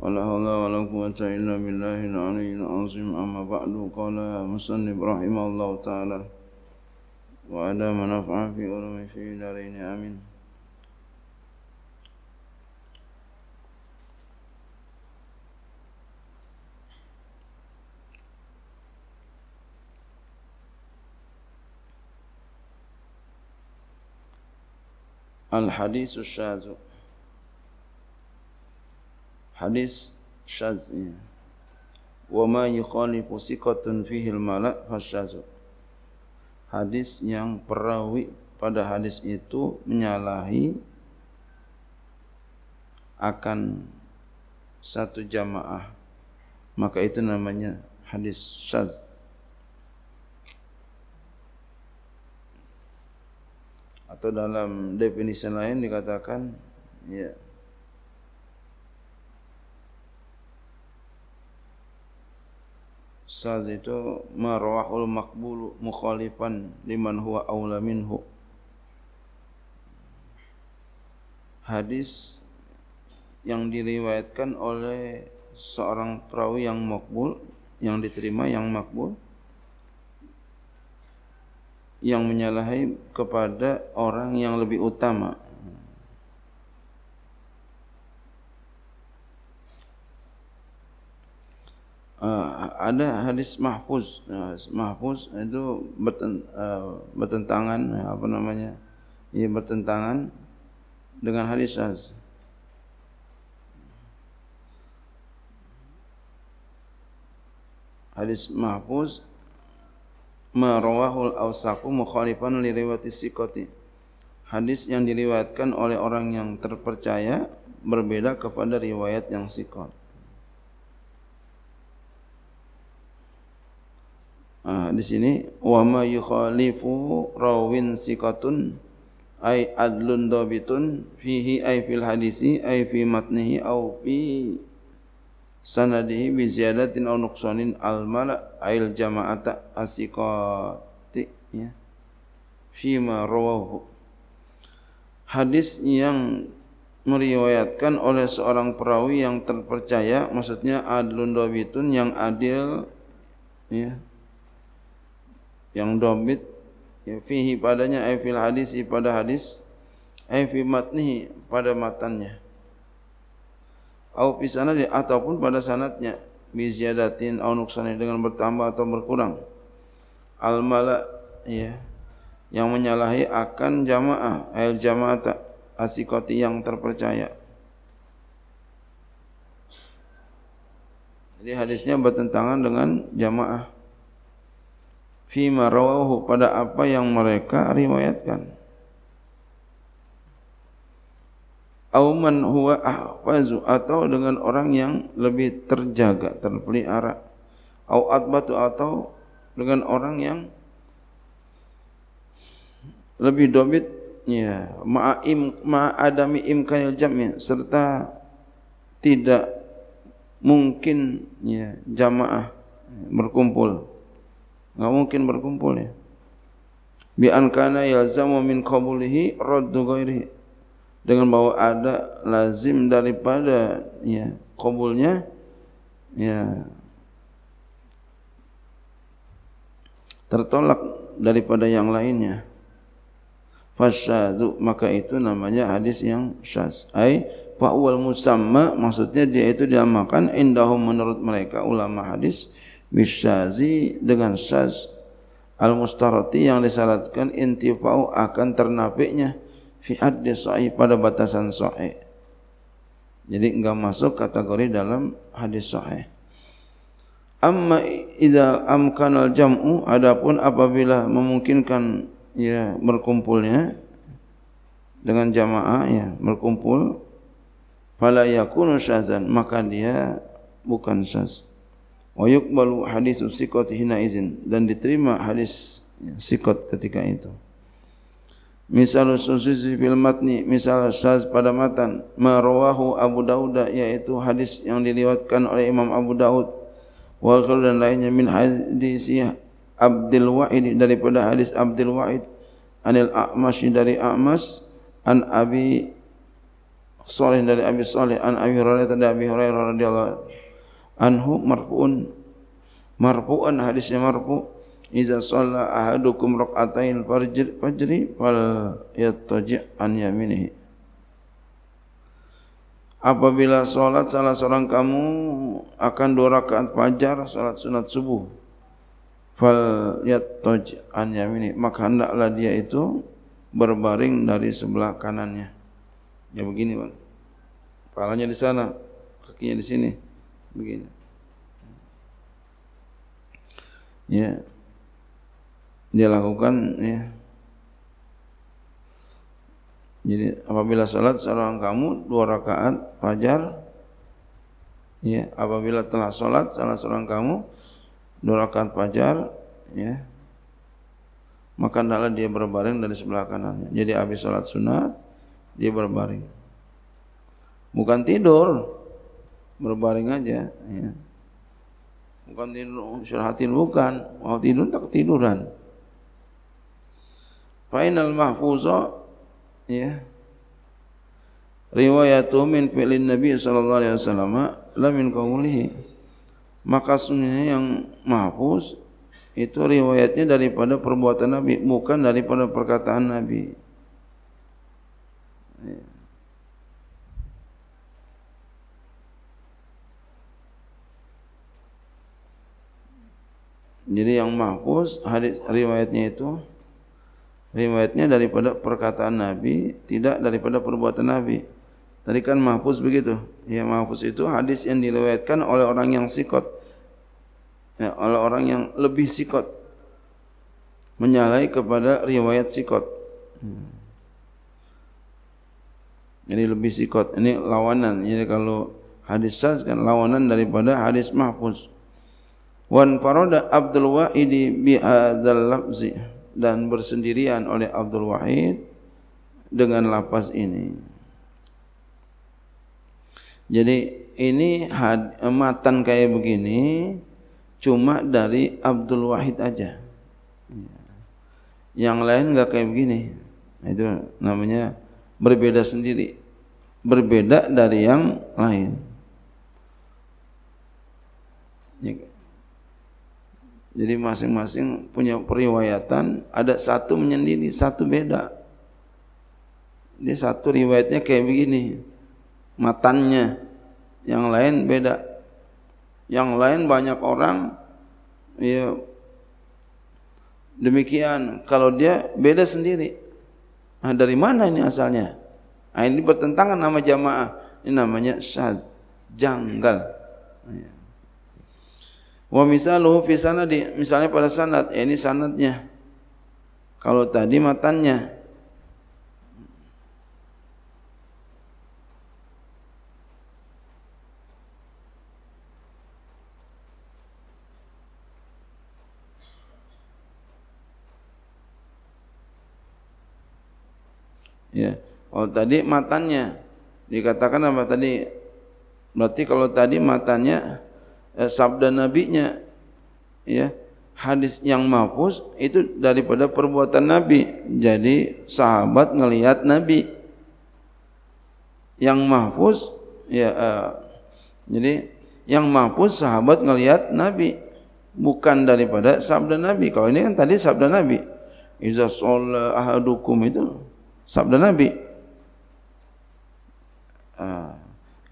ولا حول ولا قوة إلا بالله العلي العظيم أما بعد قال مسلم رحمه الله تعالى وعلى من نفع في علوم في دارين آمين الحديث الشاذ hadis syaz ya. wa ma yukhalifu siqatun fihi al-mala fasyaz hadis yang perawi pada hadis itu menyalahi akan satu jamaah maka itu namanya hadis syaz atau dalam definisi lain dikatakan ya yeah. Saz itu marwahul makbulu mukhalifan liman huwa aula minhu. Hadis yang diriwayatkan oleh seorang perawi yang makbul, yang diterima yang makbul yang menyalahi kepada orang yang lebih utama. uh, ada hadis mahfuz. uh, mahfuz itu berten, uh, bertentangan apa namanya? Ia bertentangan dengan hadis az. Hadis mahfuz marawahul awsaku mukhalifan li riwayati sikoti. Hadis yang diriwayatkan oleh orang yang terpercaya berbeda kepada riwayat yang sikot. Nah, di sini wa ma yukhalifu rawin sikatun ay adlun dabitun fihi ay fil hadisi ay fi matnihi au fi sanadihi bi ziyadatin au nuqsanin al mala ail jama'ata asiqati ya fima rawahu hadis yang meriwayatkan oleh seorang perawi yang terpercaya maksudnya adlun dabitun yang adil ya yang dhabit ya fihi padanya ay fil hadis pada hadis ay fi matnihi pada matannya au fi sanadi ataupun pada sanatnya bi ziyadatin au nuksani dengan bertambah atau berkurang al mala ya yang menyalahi akan jamaah al jamaah asikoti yang terpercaya jadi hadisnya bertentangan dengan jamaah fima rawahu pada apa yang mereka riwayatkan au man huwa ahfazu atau dengan orang yang lebih terjaga terpelihara au atbatu atau dengan orang yang lebih dobit ya ma'im ma'adami imkanil jam'i serta tidak mungkin ya jamaah berkumpul Enggak mungkin berkumpul ya. Bi an kana yalzamu min qabulihi raddu ghairihi. Dengan bahwa ada lazim daripada ya qabulnya ya tertolak daripada yang lainnya. Fasyadu maka itu namanya hadis yang syaz. Ai fa'wal musamma maksudnya dia itu dinamakan indahum menurut mereka ulama hadis bisyazi dengan syaz al mustarati yang disyaratkan intifau akan ternafiknya fi haddi sahih pada batasan sahih jadi enggak masuk kategori dalam hadis sahih amma idza amkanal jam'u adapun apabila memungkinkan ya berkumpulnya dengan jamaah ya berkumpul fala yakunu syazan maka dia bukan syazan wa yuqbalu hadis sikat hina izin dan diterima hadis sikat ketika itu misal usus fil matni misal saz pada matan marawahu abu daud yaitu hadis yang diliwatkan oleh imam abu daud wa dan lainnya min hadis abdul wahid daripada hadis abdul wahid anil a'mas dari a'mas an abi Salih dari Abi Salih an Abi Hurairah dari Abi Hurairah radhiyallahu anhu marfu'un marfu'an hadisnya marfu' Iza sholla ahadukum rak'atain fajr fajri fal yattaji' an yaminihi. Apabila sholat salah seorang kamu akan dua rakaat fajar sholat sunat subuh fal yattaji' an yaminihi maka hendaklah dia itu berbaring dari sebelah kanannya. Ya begini, Bang. Palanya di sana, kakinya di sini begini. Ya. Dia lakukan ya. Jadi apabila salat seorang kamu dua rakaat fajar ya apabila telah salat salah seorang kamu dua rakaat fajar ya maka hendaklah dia berbaring dari sebelah kanannya. Jadi habis salat sunat dia berbaring. Bukan tidur, berbaring aja ya. bukan tidur istirahatin bukan mau tidur tak tiduran final mahfuzo ya riwayatu min fi'lin Nabi sallallahu alaihi wasallam la min qawlihi maka sunnahnya yang mahfuz itu riwayatnya daripada perbuatan Nabi bukan daripada perkataan Nabi ya. Jadi yang mahfuz hadis riwayatnya itu riwayatnya daripada perkataan Nabi, tidak daripada perbuatan Nabi. Tadi kan mahfuz begitu. Ya mahfuz itu hadis yang diriwayatkan oleh orang yang sikot. Ya, oleh orang yang lebih sikot. Menyalahi kepada riwayat sikot. Hmm. Jadi lebih sikot. Ini lawanan. Jadi kalau hadis sas kan lawanan daripada hadis mahfuz. Wan paroda Abdul Wahid bi hadzal lafzi dan bersendirian oleh Abdul Wahid dengan lapas ini. Jadi ini had, matan kayak begini cuma dari Abdul Wahid aja. Yang lain nggak kayak begini. itu namanya berbeda sendiri. Berbeda dari yang lain. Ya. Jadi masing-masing punya periwayatan, ada satu menyendiri, satu beda. Ini satu riwayatnya kayak begini, matannya. Yang lain beda. Yang lain banyak orang, ya demikian. Kalau dia beda sendiri, nah, dari mana ini asalnya? Nah, ini bertentangan nama jamaah. Ini namanya syaz, janggal. Nah, ya. Wa misaluhu fi sanadi, misalnya pada sanad, ya ini sanadnya. Kalau tadi matannya. Ya, kalau tadi matannya dikatakan apa tadi? Berarti kalau tadi matanya. Sabda eh, sabda nabinya ya hadis yang mahfuz itu daripada perbuatan nabi jadi sahabat ngelihat nabi yang mahfuz ya eh, jadi yang mahfuz sahabat ngelihat nabi bukan daripada sabda nabi kalau ini kan tadi sabda nabi iza ahadukum itu sabda nabi uh,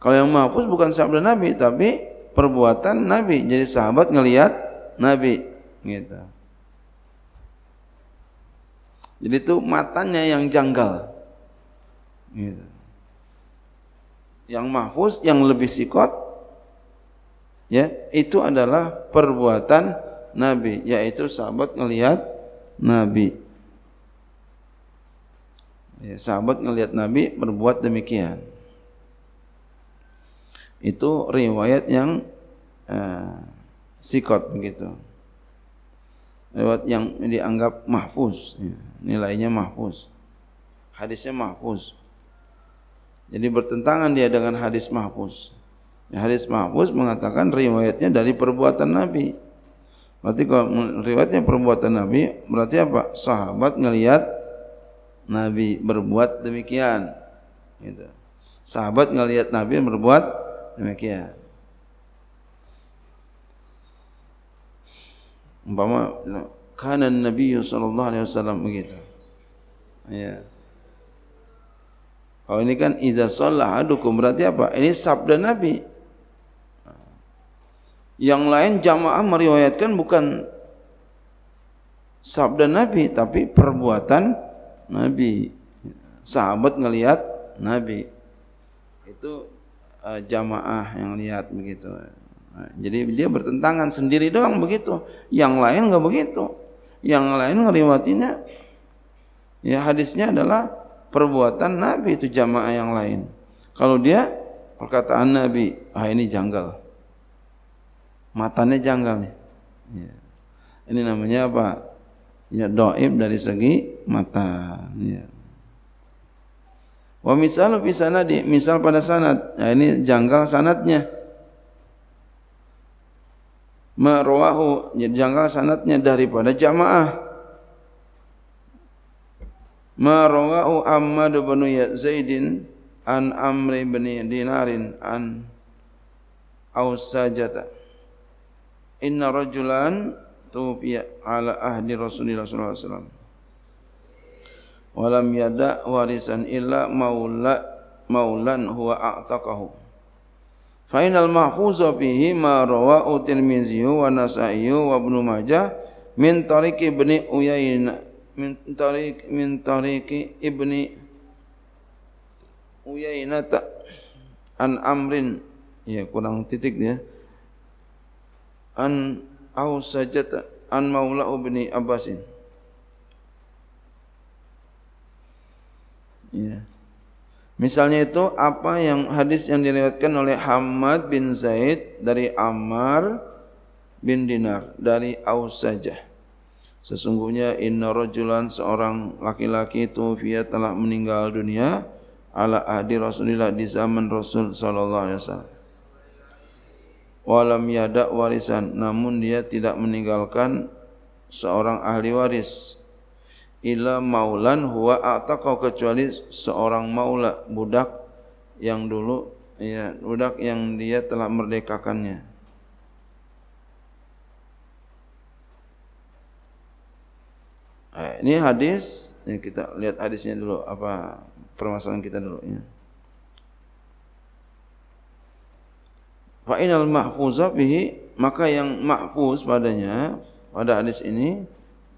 kalau yang mahfuz bukan sabda nabi tapi perbuatan Nabi. Jadi sahabat ngelihat Nabi gitu. Jadi itu matanya yang janggal. Gitu. Yang mahfuz, yang lebih sikot ya, itu adalah perbuatan Nabi, yaitu sahabat ngelihat Nabi. Ya, sahabat ngelihat Nabi berbuat demikian itu riwayat yang eh, sikot begitu riwayat yang dianggap mahfuz ya. nilainya mahfuz hadisnya mahfuz jadi bertentangan dia dengan hadis mahfuz ya, hadis mahfuz mengatakan riwayatnya dari perbuatan Nabi berarti kalau riwayatnya perbuatan Nabi berarti apa sahabat ngelihat Nabi berbuat demikian gitu. sahabat ngelihat Nabi berbuat Demikian. Umpama kana Nabi sallallahu alaihi wasallam begitu. Ya. Kalau ini kan idza shalah adukum berarti apa? Ini sabda Nabi. Yang lain jamaah meriwayatkan bukan sabda Nabi tapi perbuatan Nabi. Sahabat ngelihat Nabi. Itu uh, jamaah yang lihat begitu. Nah, jadi dia bertentangan sendiri doang begitu. Yang lain nggak begitu. Yang lain ngeriwatinya ya hadisnya adalah perbuatan Nabi itu jamaah yang lain. Kalau dia perkataan Nabi, ah ini janggal. Matanya janggal nih. Ya. Ini namanya apa? Ya doib dari segi mata. Ya. Wa misalnya fi sanadi, misal pada sanad. Nah, ini janggal sanadnya. Marwahu, janggal sanadnya daripada jamaah. Marwahu Ahmad bin Zaidin an Amri bin Dinarin an Ausajata. Inna rajulan tufiya ala ahdi Rasulullah sallallahu alaihi wasallam walam yada warisan illa maula maulan huwa a'taqahu Fainal inal mahfuza bihi ma rawahu Tirmizi wa Nasa'i wa Ibnu Majah min tariqi Ibnu Uyainah min tariq min tariqi Ibnu Uyainah an amrin ya kurang titik ya an ausajata an maula ibni abbasin Ya. Misalnya itu apa yang hadis yang diriwayatkan oleh Hamad bin Zaid dari Ammar bin Dinar dari Aus saja. Sesungguhnya inna rajulan seorang laki-laki itu via telah meninggal dunia ala ahdi Rasulillah di zaman Rasul sallallahu alaihi wasallam. Walam yada warisan namun dia tidak meninggalkan seorang ahli waris ila maulan huwa ataqau kecuali seorang maula budak yang dulu ya budak yang dia telah merdekakannya ini hadis ya kita lihat hadisnya dulu apa permasalahan kita dulu ya Fa'inal mahfuzah bihi maka yang mahfuz padanya pada hadis ini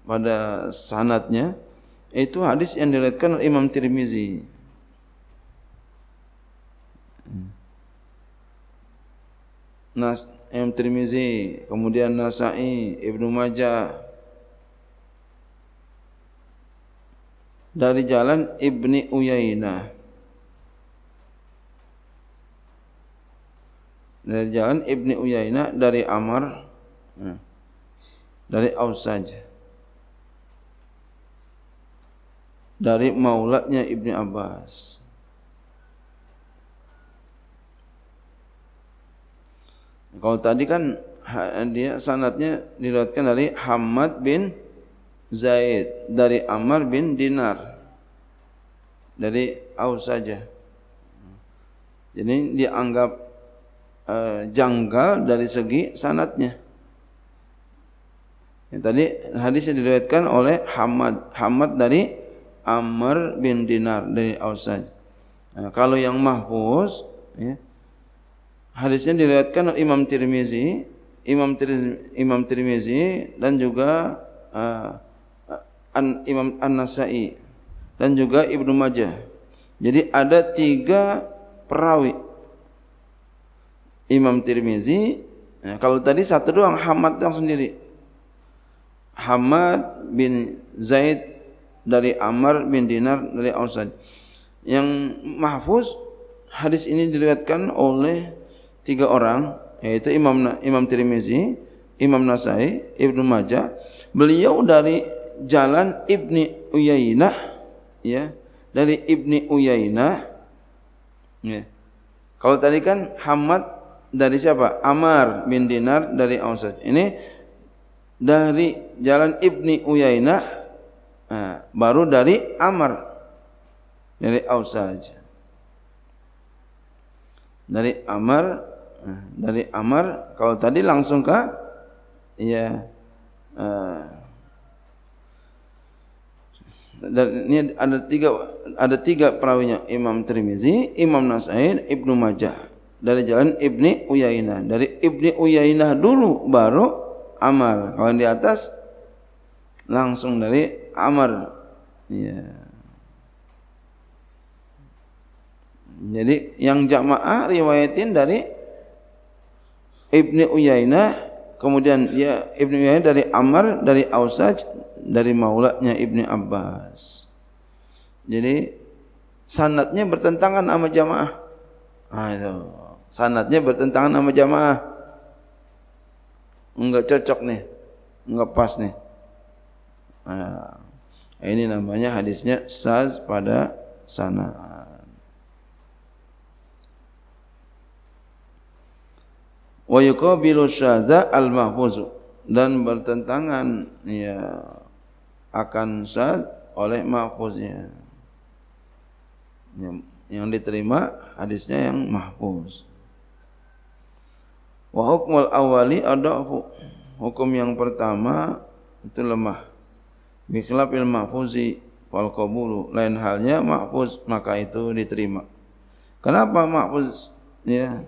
pada sanatnya itu hadis yang diriwayatkan oleh Imam Tirmizi. Nas Imam Tirmizi, kemudian Nasai, Ibnu Majah. Dari jalan Ibni Uyainah. Dari jalan Ibni Uyainah dari Amr hmm, dari Aus saja. dari maulatnya Ibni Abbas. Kalau tadi kan dia sanatnya diriwayatkan dari Hamad bin Zaid dari Amr bin Dinar dari Aus saja. Jadi dianggap e, janggal dari segi sanatnya. Yang tadi hadisnya diriwayatkan oleh Hamad, Hamad dari Amr bin Dinar dari Aus Nah, kalau yang mahfuz ya, hadisnya diriwayatkan oleh Imam Tirmizi, Imam Tirmizi, Imam Tirmizi dan juga uh, An, Imam An-Nasai dan juga Ibnu Majah. Jadi ada tiga perawi Imam Tirmizi. Ya, kalau tadi satu doang Hamad yang sendiri. Hamad bin Zaid dari Amr bin Dinar dari Ausad. Yang mahfuz hadis ini diriwayatkan oleh tiga orang yaitu Imam Imam Tirmizi, Imam Nasai, Ibnu Majah. Beliau dari jalan Ibni Uyainah ya, dari Ibni Uyainah ya. Kalau tadi kan Hamad dari siapa? Amar bin Dinar dari Ausad. Ini dari jalan Ibni Uyainah Nah, baru dari Amr dari Aus saja. Dari Amr nah, dari Amr kalau tadi langsung ke ya uh, eh, dan ini ada tiga ada tiga perawinya Imam trimizi Imam Nasain, Ibnu Majah dari jalan Ibni Uyainah dari Ibni Uyainah dulu baru Amar kalau di atas langsung dari Amr. Ya. Jadi yang jamaah riwayatin dari Ibni Uyainah kemudian ya Ibnu Uyainah dari Amr dari Ausaj dari maulanya Ibni Abbas. Jadi sanatnya bertentangan sama jamaah. Ah itu. Sanatnya bertentangan sama jamaah. Enggak cocok nih. Enggak pas nih. Ah. Ini namanya hadisnya saz pada sana. Wa yuqabilu syaza al-mahfuzu dan bertentangan ya akan syaz oleh mahfuznya. Yang, yang diterima hadisnya yang mahfuz. Wa hukmul awali adafu. Hukum yang pertama itu lemah. Bikhilafil mahfuzi wal qabulu lain halnya mahfuz maka itu diterima. Kenapa mahfuz ya?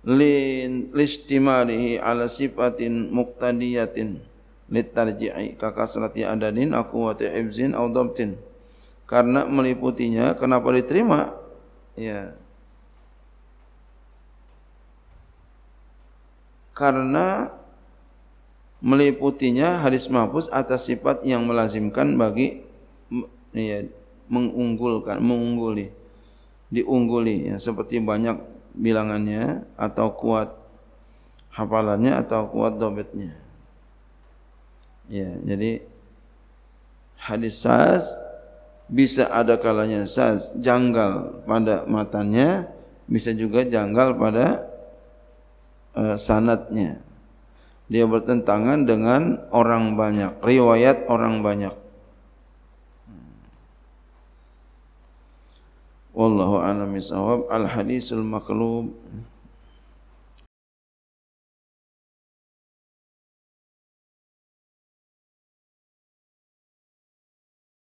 Lin listimarihi ala sifatin muqtadiyatin litarji'i kakasrati adanin aku wa ta'ibzin au dhabtin. Karena meliputinya kenapa diterima? Ya. Karena meliputinya hadis mahfuz atas sifat yang melazimkan bagi ya, mengunggulkan, mengungguli, diungguli ya, seperti banyak bilangannya atau kuat hafalannya atau kuat dobetnya. Ya, jadi hadis sahas bisa ada kalanya sahas janggal pada matanya, bisa juga janggal pada uh, sanatnya dia bertentangan dengan orang banyak, riwayat orang banyak. Wallahu a'lam bishawab. Al hadisul maklub.